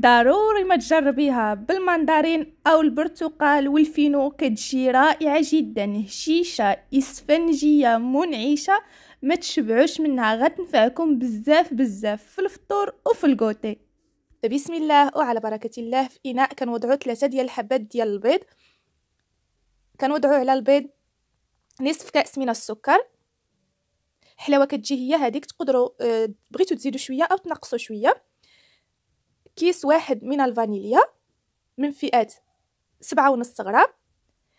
ضروري ما تجربيها بالمندرين او البرتقال والفينو كتجي رائعه جدا هشيشه اسفنجيه منعشه ما تشبعوش منها غتنفعكم بزاف بزاف في الفطور وفي الكوتي فبسم الله وعلى بركه الله في اناء كنوضعوا ثلاثه ديال الحبات ديال البيض كنوضعوا على البيض نصف كاس من السكر حلاوه كتجي هي هذيك تقدروا آه، بغيتو تزيدوا شويه او تنقصوا شويه كيس واحد من الفانيليا من فئات سبعة ونص غرام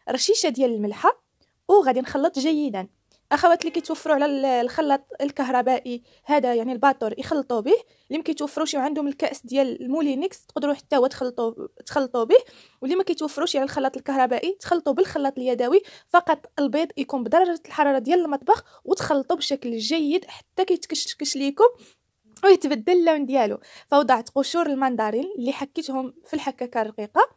رشيشة ديال الملحة وغادي نخلط جيدا اخوات اللي كيتوفروا على الخلاط الكهربائي هذا يعني الباتور يخلطوا به اللي ما كيتوفروش وعندهم الكاس ديال المولينكس تقدروا حتى هو تخلطوا تخلطوا به واللي ما كيتوفروش على الخلاط الكهربائي تخلطوا بالخلاط اليدوي فقط البيض يكون بدرجه الحراره ديال المطبخ وتخلطوا بشكل جيد حتى كيتكشكش ليكم ويتبدل اللون ديالو فوضعت قشور المندارين اللي حكيتهم في الحكاكه الرقيقه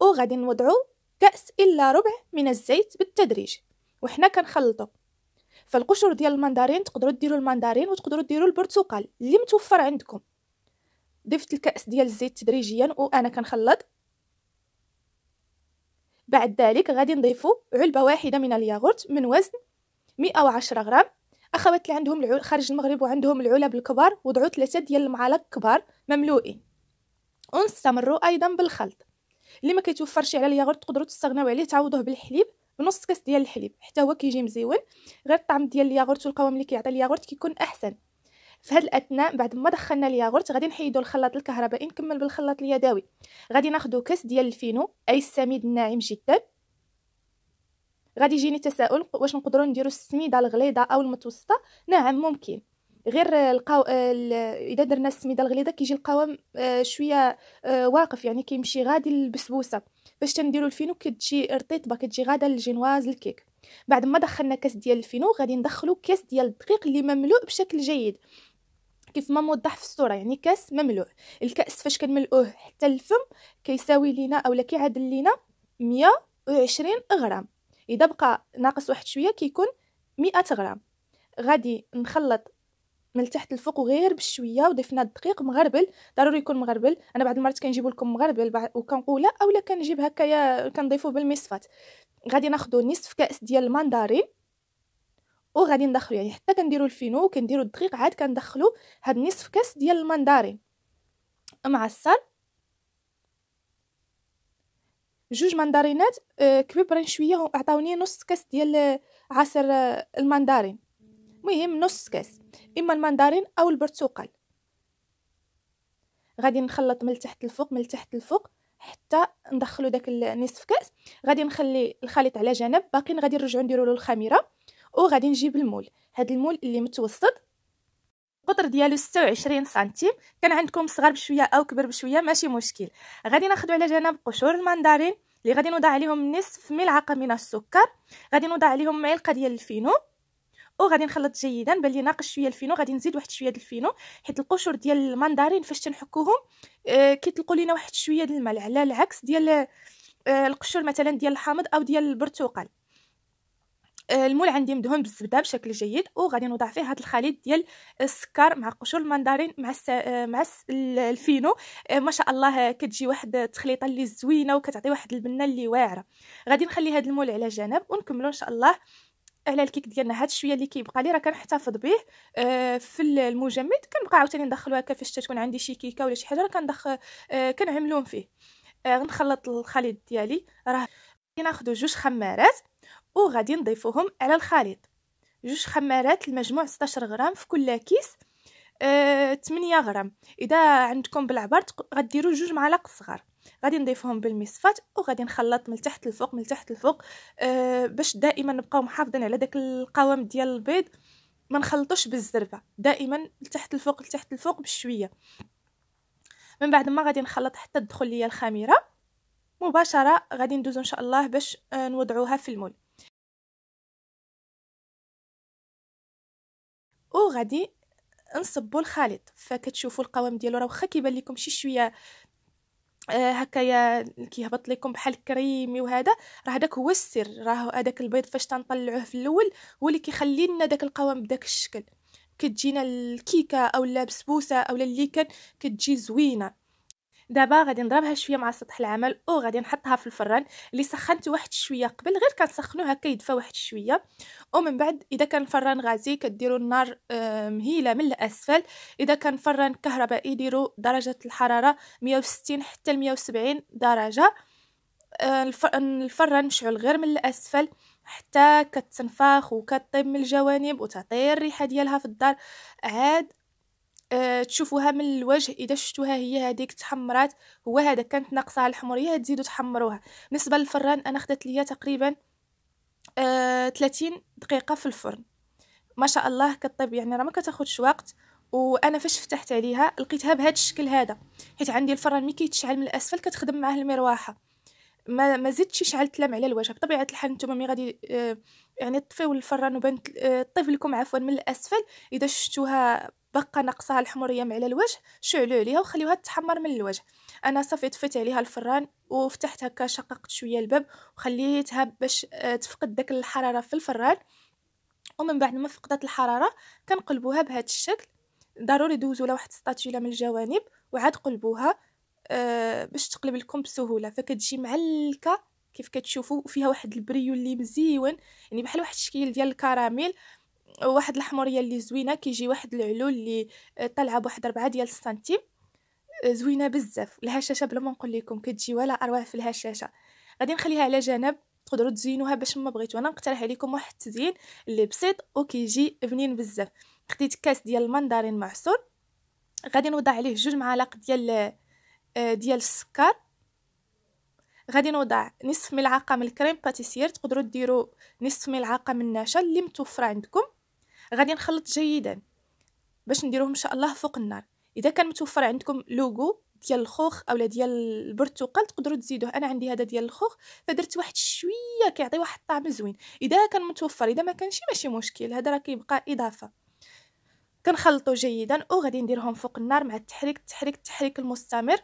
وغادي نوضعو كاس الا ربع من الزيت بالتدريج وحنا كنخلطو فالقشور ديال المندارين تقدروا ديروا المندارين وتقدروا ديروا البرتقال اللي متوفر عندكم ضفت الكاس ديال الزيت تدريجيا وانا كنخلط بعد ذلك غادي نضيفو علبه واحده من الياغورت من وزن 110 غرام اخوات اللي عندهم العل... خارج المغرب وعندهم العلب الكبار وضعوا ثلاثه ديال المعالق كبار مملوئين ونستمروا ايضا بالخلط اللي ما كيتوفرش على الياغورت تقدروا تستغناو عليه تعوضوه بالحليب بنص كاس ديال الحليب حتى هو كيجي مزيون غير الطعم ديال الياغورت والقوام اللي كيعطي الياغورت كيكون احسن في هذا الاثناء بعد ما دخلنا الياغورت غادي نحيدو الخلاط الكهربائي نكمل بالخلاط اليدوي غادي ناخدو كاس ديال الفينو اي السميد الناعم جدا غادي يجيني تساؤل واش نقدروا نديروا السميده الغليظه او المتوسطه نعم ممكن غير القو... اذا درنا السميده الغليظه كيجي القوام آه، شويه آه، واقف يعني كيمشي غادي البسبوسه باش تنديروا الفينو كتجي رطيبه كتجي غاده الجينواز الكيك بعد ما دخلنا كاس ديال الفينو غادي ندخلو كاس ديال الدقيق اللي مملوء بشكل جيد كيف ما موضح في الصوره يعني كاس مملوء الكاس فاش كنملؤوه حتى الفم كيساوي لينا اولا كيعادل لينا 120 غرام اذا بقى ناقص واحد شويه كيكون 100 غرام غادي نخلط من تحت الفوق وغير بشويه وضيفنا الدقيق مغربل ضروري يكون مغربل انا بعض المرات كنجيب لكم مغربل وكنقول لا اولا كنجيب هكايا كنضيفو بالمصفات غادي ناخذ نصف كاس ديال الماندارين وغادي ندخلو يعني حتى كنديروا الفينو وكنديروا الدقيق عاد كندخلو هاد نصف كاس ديال الماندارين مع السر جوج مندارينات آه، كبيبرين شويه عطاوني نص كاس ديال آه، عصير آه، المندارين مهم نص كاس اما المندارين او البرتقال غادي نخلط من تحت الفوق من تحت الفوق حتى ندخلو داك النصف كاس غادي نخلي الخليط على جنب باقي غادي نرجعو نديرو له الخميره وغادي نجيب المول هاد المول اللي متوسط القطر ديالو 26 سنتيم كان عندكم صغار بشويه او كبر بشويه ماشي مشكل غادي ناخذ على جنب قشور المندرين اللي غادي نوضع عليهم نصف ملعقه من السكر غادي نوضع عليهم معلقه ديال الفينو وغادي نخلط جيدا بان لي ناقص شويه الفينو غادي نزيد واحد شويه ديال الفينو حيت القشور ديال المندرين فاش تنحكوهم آه كيطلقوا لينا واحد شويه ديال الملع على العكس ديال آه القشور مثلا ديال الحامض او ديال البرتقال المول عندي مدهون بالزبده بشكل جيد وغادي نوضع فيه هذا الخليط ديال السكر مع قشور المندرين مع الس... مع الس... الفينو آه، ما شاء الله كتجي واحد التخليطه اللي زوينه وكتعطي واحد البنه اللي واعره غادي نخلي هذا المول على جنب ونكملو ان شاء الله على الكيك ديالنا هاد الشويه اللي كيبقى لي راه كنحتفظ به آه في المجمد كنبقى عاوتاني ندخلو هكا فاش تكون عندي شي كيكه ولا شي حاجه راه كندخل آه كنعملهم فيه آه غنخلط الخليط ديالي راه غادي ناخذ جوج خمارات وغادي نضيفوهم على الخليط جوج خمارات المجموع 16 غرام في كل كيس أه 8 غرام اذا عندكم بالعبر غديروا جوج معالق صغار غادي نضيفهم بالمصفات وغادي نخلط من تحت لفوق من تحت لفوق أه باش دائما نبقاو محافظين على داك القوام ديال البيض ما نخلطوش بالزربه دائما لتحت الفوق لتحت الفوق بشويه من بعد ما غادي نخلط حتى تدخل ليا الخميره مباشره غادي ندوزو ان شاء الله باش آه، نوضعوها في المول وغادي نصبوا الخليط فكتشوفوا القوام ديالو راه واخا كيبان لكم شي شويه آه، هكايا كيهبط لكم بحال كريمي وهذا راه داك هو السر راه هذاك البيض فاش تنطلعوه في الاول هو اللي كيخلي لنا داك القوام بداك الشكل كتجينا الكيكه اولا بسبوسه اولا اللي كان كتجي زوينه دابا غادي نضربها شويه مع سطح العمل وغادي نحطها في الفران اللي سخنت واحد شويه قبل غير كنسخنوه هكا يدفى واحد شويه ومن بعد اذا كان فران غازي كديروا النار مهيله من الاسفل اذا كان فران كهربائي ديروا درجه الحراره 160 حتى 170 درجه آه، الفران مشعل غير من الاسفل حتى كتنفخ وكطيب من الجوانب وتعطي الريحه ديالها في الدار عاد آه، تشوفوها من الوجه اذا شفتوها هي هذيك تحمرات هو هذا كانت ناقصها الحمريه تزيدوا تحمروها بالنسبه للفران انا خدت ليا تقريبا أه 30 دقيقه في الفرن ما شاء الله كطيب يعني راه ما كتاخذش وقت وانا فاش فتحت عليها لقيتها بهذا الشكل هذا حيت عندي الفران ملي كيتشعل من الاسفل كتخدم معاه المروحه ما ما زدتش شعلت لام على الوجه بطبيعه الحال نتوما ملي غادي آه، يعني طفيو الفران وبان آه، طيب لكم عفوا من الاسفل اذا شفتوها بقى نقصها الحمريه على الوجه شعلوا عليها وخليوها تحمر من الوجه انا صافي طفيت عليها الفران وفتحت هكا شققت شويه الباب وخليتها باش آه، تفقد داك الحراره في الفران ومن بعد ما فقدت الحراره كنقلبوها بهذا الشكل ضروري دوزوا لها واحد السطاتيله من الجوانب وعاد قلبوها أه باش تقلب لكم بسهوله فكتجي معلكه كيف كتشوفوا فيها واحد البريو اللي مزيون يعني بحال واحد الشكل ديال الكراميل واحد الحموريه اللي زوينه كيجي واحد العلول اللي آه، طالعه بواحد 4 ديال السنتيم آه، زوينه بزاف الهشاشه بلا ما نقول لكم كتجي ولا اروع في الهشاشه غادي نخليها على جنب تقدروا تزينوها باش ما بغيتو انا نقترح عليكم واحد التزيين اللي بسيط وكيجي بنين بزاف خديت كاس ديال المندرين معصور غادي نوضع عليه جوج معالق ديال آه، ديال السكر غادي نوضع نصف ملعقه من الكريم باتيسير تقدروا ديروا نصف ملعقه من النشا اللي متوفره عندكم غادي نخلط جيدا باش نديروه ان شاء الله فوق النار اذا كان متوفر عندكم لوغو ديال الخوخ اولا ديال البرتقال تقدروا تزيدوه انا عندي هذا ديال الخوخ فدرت واحد شويه كيعطي واحد الطعم زوين اذا كان متوفر اذا ما كانش ماشي مشكل هذا راه كيبقى اضافه كنخلطو جيدا وغادي نديرهم فوق النار مع التحريك التحريك التحريك المستمر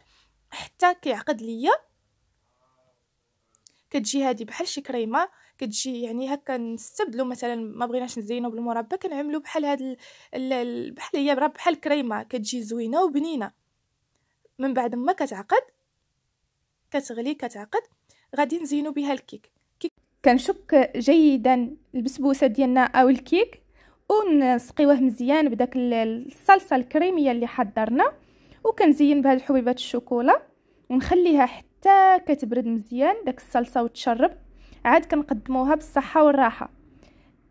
حتى كيعقد ليا كتجي هذه بحال شي كريمه كتجي يعني هكا نستبدلو مثلا ما بغيناش نزينو بالمربى كنعملو بحال هاد بحال هي بحال كريمه كتجي زوينه وبنينه من بعد ما كتعقد كتغلي كتعقد غادي نزينو بها الكيك كنشك جيدا البسبوسه ديالنا او الكيك ونسقيوه مزيان بداك الصلصه الكريميه اللي حضرنا وكنزين بهاد الحبيبات الشوكولا ونخليها حتى كتبرد مزيان داك الصلصه وتشرب عاد كنقدموها بالصحه والراحه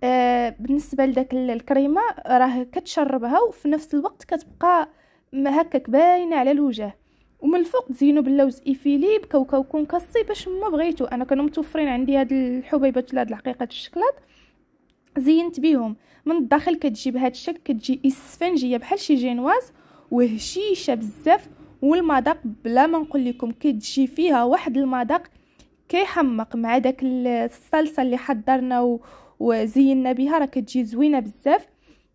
آه بالنسبه لداك الكريمه راه كتشربها وفي نفس الوقت كتبقى هكاك باينه على الوجه ومن الفوق تزينو باللوز ايفيلي بكاوكاو كونكاسي باش ما بغيتو انا كانوا متوفرين عندي هاد الحبيبات ولا هاد الحقيقه الشكلاط زينت بيهم من الداخل كتجي بهاد الشكل كتجي اسفنجيه بحال شي جينواز وهشيشه بزاف والمذاق بلا ما نقول لكم كتجي فيها واحد المذاق كيحمق مع داك الصلصه اللي حضرنا وزينا بها راه كتجي زوينه بزاف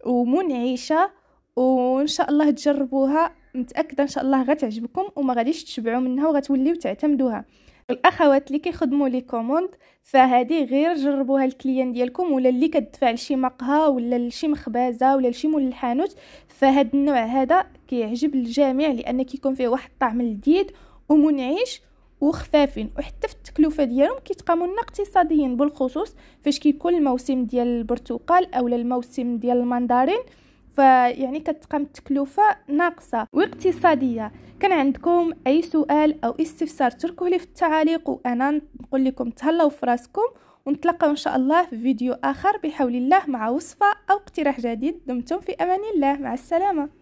ومنعشه وان شاء الله تجربوها متاكده ان شاء الله غتعجبكم وما غاديش تشبعوا منها وغتوليو تعتمدوها الاخوات اللي كيخدموا لي كوموند فهادي غير جربوها الكليان ديالكم ولا اللي كتدفع لشي مقهى ولا لشي مخبازه ولا لشي مول الحانوت فهاد النوع هذا كيعجب الجميع لان كيكون فيه واحد الطعم لذيذ ومنعش وخفافين وحتى في التكلفه ديالهم كيتقاموا لنا اقتصاديا بالخصوص فاش كيكون الموسم ديال البرتقال او الموسم ديال المندرين فيعني كتقام التكلفه ناقصه واقتصاديه كان عندكم اي سؤال او استفسار تركوه لي في التعاليق وانا نقول لكم تهلاو في راسكم ونتلاقاو ان شاء الله في فيديو اخر بحول الله مع وصفه او اقتراح جديد دمتم في امان الله مع السلامه